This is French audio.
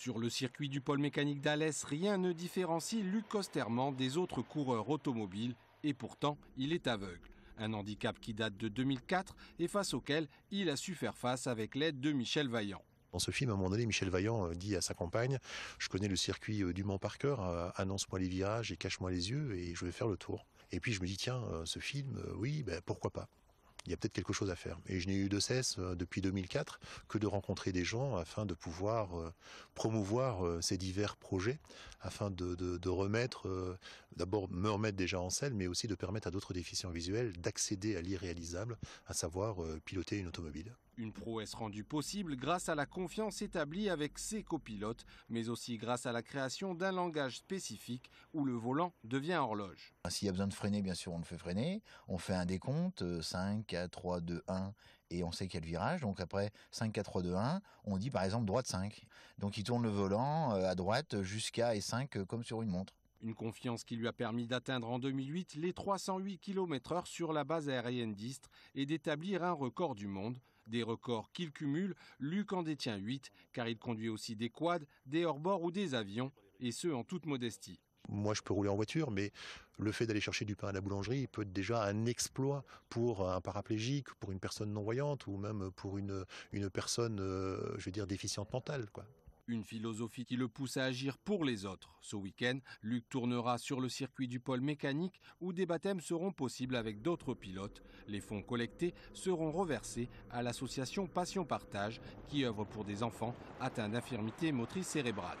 Sur le circuit du pôle mécanique d'Alès, rien ne différencie Luc Costerman des autres coureurs automobiles et pourtant il est aveugle. Un handicap qui date de 2004 et face auquel il a su faire face avec l'aide de Michel Vaillant. Dans ce film, à un moment donné, Michel Vaillant euh, dit à sa compagne Je connais le circuit euh, du Mans par cœur, euh, annonce-moi les virages et cache-moi les yeux et je vais faire le tour. Et puis je me dis Tiens, ce film, oui, ben, pourquoi pas il y a peut-être quelque chose à faire. Et je n'ai eu de cesse euh, depuis 2004 que de rencontrer des gens afin de pouvoir euh, promouvoir euh, ces divers projets, afin de, remettre, d'abord me remettre déjà en selle, mais aussi de permettre à d'autres déficients visuels d'accéder à l'irréalisable, à savoir piloter une automobile. Une prouesse rendue possible grâce à la confiance établie avec ses copilotes, mais aussi grâce à la création d'un langage spécifique où le volant devient horloge. S'il y a besoin de freiner, bien sûr, on le fait freiner. On fait un décompte, 5, 4, 3, 2, 1, et on sait quel virage. Donc après 5, 4, 3, 2, 1, on dit par exemple droite 5. Donc il tourne le volant euh, à droite jusqu'à et 5 euh, comme sur une montre. Une confiance qui lui a permis d'atteindre en 2008 les 308 km/h sur la base aérienne d'Istre et d'établir un record du monde. Des records qu'il cumule, Luc en détient 8, car il conduit aussi des quads, des hors-bords ou des avions, et ce en toute modestie. Moi, je peux rouler en voiture, mais le fait d'aller chercher du pain à la boulangerie peut être déjà un exploit pour un paraplégique, pour une personne non-voyante ou même pour une, une personne, euh, je veux dire, déficiente mentale. Quoi une philosophie qui le pousse à agir pour les autres. Ce week-end, Luc tournera sur le circuit du pôle mécanique où des baptêmes seront possibles avec d'autres pilotes. Les fonds collectés seront reversés à l'association Passion Partage qui œuvre pour des enfants atteints d'infirmité motrice cérébrale.